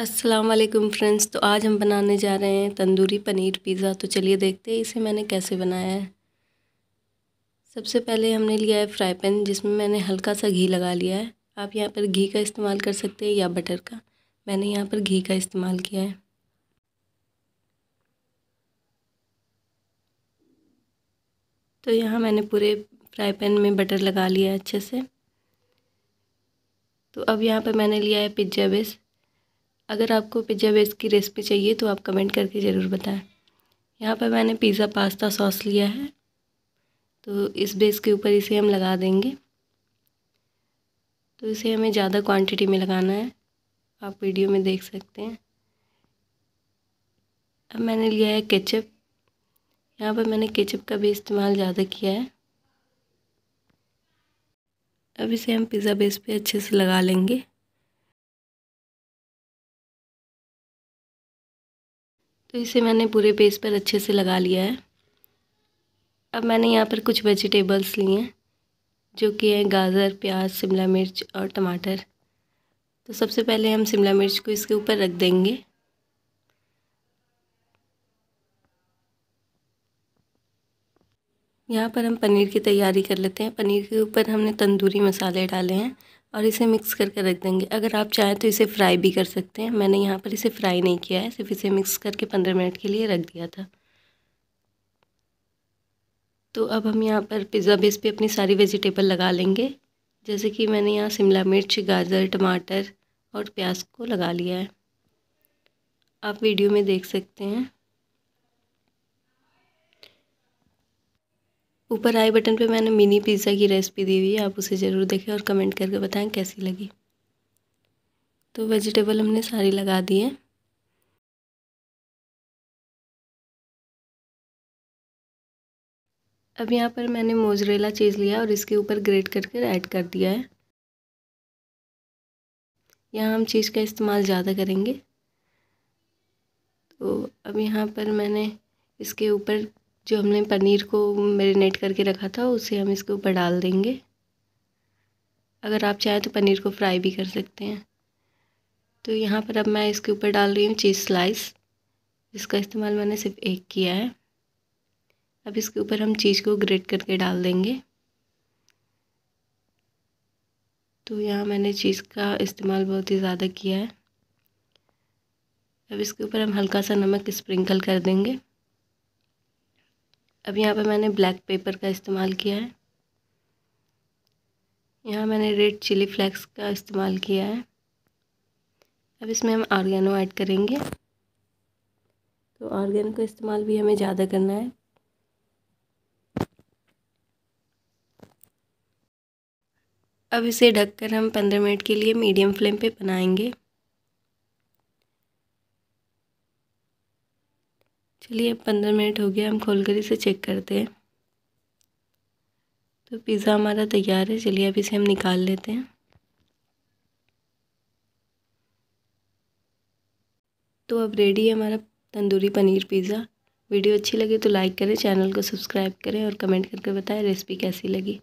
असलकम फ्रेंड्स तो आज हम बनाने जा रहे हैं तंदूरी पनीर पिज़्ज़ा तो चलिए देखते हैं इसे मैंने कैसे बनाया है सबसे पहले हमने लिया है फ्राई पैन जिसमें मैंने हल्का सा घी लगा लिया है आप यहाँ पर घी का इस्तेमाल कर सकते हैं या बटर का मैंने यहाँ पर घी का इस्तेमाल किया है तो यहाँ मैंने पूरे फ्राई पैन में बटर लगा लिया है अच्छे से तो अब यहाँ पर मैंने लिया है पिज्जा बेस अगर आपको पिज्ज़ा बेस की रेसिपी चाहिए तो आप कमेंट करके ज़रूर बताएं यहाँ पर मैंने पिज़्ज़ा पास्ता सॉस लिया है तो इस बेस के ऊपर इसे हम लगा देंगे तो इसे हमें ज़्यादा क्वांटिटी में लगाना है आप वीडियो में देख सकते हैं अब मैंने लिया है केचप यहाँ पर मैंने केचप का भी इस्तेमाल ज़्यादा किया है अब इसे हम पिज़्ज़ा बेस पे अच्छे से लगा लेंगे तो इसे मैंने पूरे पेज पर अच्छे से लगा लिया है अब मैंने यहाँ पर कुछ वेजिटेबल्स लिए हैं जो कि हैं गाजर प्याज शिमला मिर्च और टमाटर तो सबसे पहले हम शिमला मिर्च को इसके ऊपर रख देंगे यहाँ पर हम पनीर की तैयारी कर लेते हैं पनीर के ऊपर हमने तंदूरी मसाले डाले हैं और इसे मिक्स करके रख देंगे अगर आप चाहें तो इसे फ्राई भी कर सकते हैं मैंने यहाँ पर इसे फ्राई नहीं किया है सिर्फ इसे मिक्स करके पंद्रह मिनट के लिए रख दिया था तो अब हम यहाँ पर पिज़्ज़ा बेस पे अपनी सारी वेजिटेबल लगा लेंगे जैसे कि मैंने यहाँ शिमला मिर्च गाजर टमाटर और प्याज को लगा लिया है आप वीडियो में देख सकते हैं ऊपर आई बटन पे मैंने मिनी पिज़्ज़ा की रेसिपी दी हुई है आप उसे ज़रूर देखें और कमेंट करके बताएं कैसी लगी तो वेजिटेबल हमने सारी लगा दी है अब यहाँ पर मैंने मोजरेला चीज़ लिया और इसके ऊपर ग्रेट करके ऐड कर दिया है यहाँ हम चीज़ का इस्तेमाल ज़्यादा करेंगे तो अब यहाँ पर मैंने इसके ऊपर जो हमने पनीर को मेरीनेट करके रखा था उसे हम इसके ऊपर डाल देंगे अगर आप चाहें तो पनीर को फ्राई भी कर सकते हैं तो यहाँ पर अब मैं इसके ऊपर डाल रही हूँ चीज़ स्लाइस जिसका इस्तेमाल मैंने सिर्फ एक किया है अब इसके ऊपर हम चीज़ को ग्रेट करके डाल देंगे तो यहाँ मैंने चीज़ का इस्तेमाल बहुत ही ज़्यादा किया है अब इसके ऊपर हम हल्का सा नमक स्प्रिंकल कर देंगे अब यहाँ पे मैंने ब्लैक पेपर का इस्तेमाल किया है यहाँ मैंने रेड चिली फ्लेक्स का इस्तेमाल किया है अब इसमें हम ऑर्गेनो ऐड करेंगे तो ऑर्गेनो का इस्तेमाल भी हमें ज़्यादा करना है अब इसे ढककर हम पंद्रह मिनट के लिए मीडियम फ्लेम पे बनाएंगे चलिए पंद्रह मिनट हो गया हम खोल कर इसे चेक करते हैं तो पिज़्ज़ा हमारा तैयार है चलिए अब इसे हम निकाल लेते हैं तो अब रेडी है हमारा तंदूरी पनीर पिज़्ज़ा वीडियो अच्छी लगे तो लाइक करें चैनल को सब्सक्राइब करें और कमेंट करके बताएं रेसिपी कैसी लगी